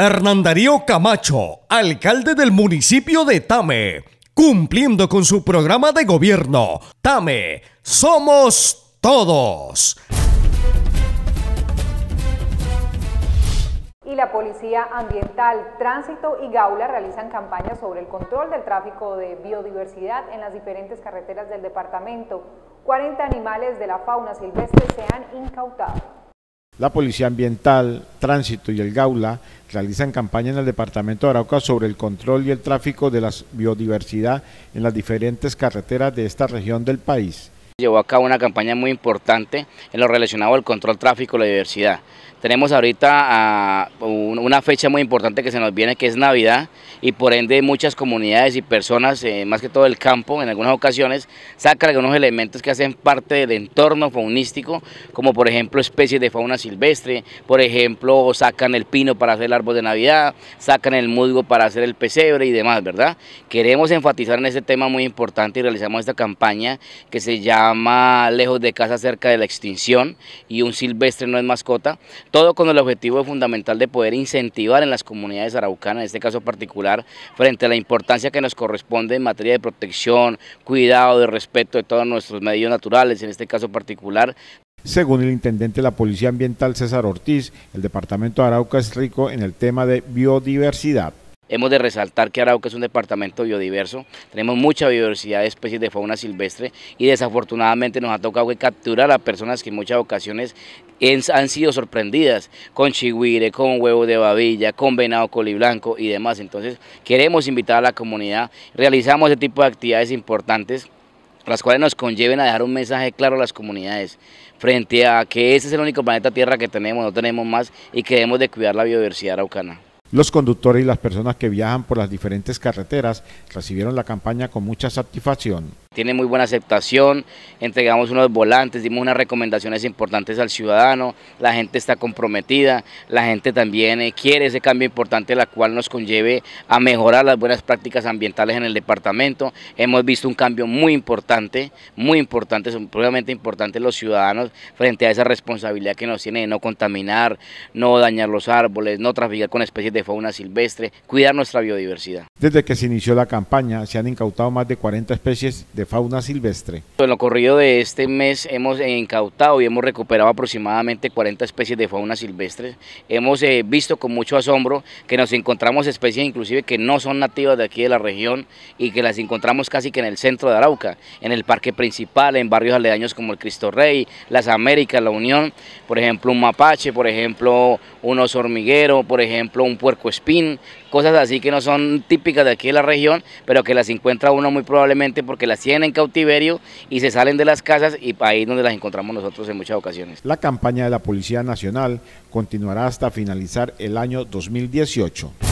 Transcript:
Hernán Darío Camacho, alcalde del municipio de Tame, cumpliendo con su programa de gobierno. Tame, somos todos. y la Policía Ambiental, Tránsito y Gaula realizan campañas sobre el control del tráfico de biodiversidad en las diferentes carreteras del departamento. 40 animales de la fauna silvestre se han incautado. La Policía Ambiental, Tránsito y el Gaula realizan campaña en el departamento de Arauca sobre el control y el tráfico de la biodiversidad en las diferentes carreteras de esta región del país llevó a cabo una campaña muy importante en lo relacionado al control tráfico y la diversidad. Tenemos ahorita ah, una fecha muy importante que se nos viene que es Navidad y por ende muchas comunidades y personas, eh, más que todo el campo, en algunas ocasiones sacan algunos elementos que hacen parte del entorno faunístico, como por ejemplo especies de fauna silvestre, por ejemplo sacan el pino para hacer el árbol de Navidad, sacan el musgo para hacer el pesebre y demás, ¿verdad? Queremos enfatizar en este tema muy importante y realizamos esta campaña que se llama más Lejos de casa cerca de la extinción y Un silvestre no es mascota, todo con el objetivo fundamental de poder incentivar en las comunidades araucanas, en este caso particular, frente a la importancia que nos corresponde en materia de protección, cuidado, de respeto de todos nuestros medios naturales, en este caso particular, según el intendente de la Policía Ambiental César Ortiz, el departamento de Arauca es rico en el tema de biodiversidad. Hemos de resaltar que Arauca es un departamento biodiverso, tenemos mucha biodiversidad de especies de fauna silvestre y desafortunadamente nos ha tocado capturar a personas que en muchas ocasiones han sido sorprendidas con chihuire, con huevo de babilla, con venado coliblanco y demás. Entonces queremos invitar a la comunidad, realizamos este tipo de actividades importantes las cuales nos conlleven a dejar un mensaje claro a las comunidades frente a que ese es el único planeta Tierra que tenemos, no tenemos más y que debemos de cuidar la biodiversidad araucana. Los conductores y las personas que viajan por las diferentes carreteras recibieron la campaña con mucha satisfacción tiene muy buena aceptación, entregamos unos volantes, dimos unas recomendaciones importantes al ciudadano, la gente está comprometida, la gente también eh, quiere ese cambio importante, la cual nos conlleve a mejorar las buenas prácticas ambientales en el departamento. Hemos visto un cambio muy importante, muy importante, son probablemente importantes los ciudadanos frente a esa responsabilidad que nos tiene de no contaminar, no dañar los árboles, no traficar con especies de fauna silvestre, cuidar nuestra biodiversidad. Desde que se inició la campaña se han incautado más de 40 especies de fauna silvestre. En lo corrido de este mes hemos incautado y hemos recuperado aproximadamente 40 especies de fauna silvestre. Hemos eh, visto con mucho asombro que nos encontramos especies inclusive que no son nativas de aquí de la región y que las encontramos casi que en el centro de Arauca, en el parque principal, en barrios aledaños como el Cristo Rey, las Américas, la Unión, por ejemplo un mapache, por ejemplo un oso hormiguero, por ejemplo un puerco espín, cosas así que no son típicas de aquí de la región, pero que las encuentra uno muy probablemente porque las tiene en cautiverio y se salen de las casas y ahí donde las encontramos nosotros en muchas ocasiones. La campaña de la Policía Nacional continuará hasta finalizar el año 2018.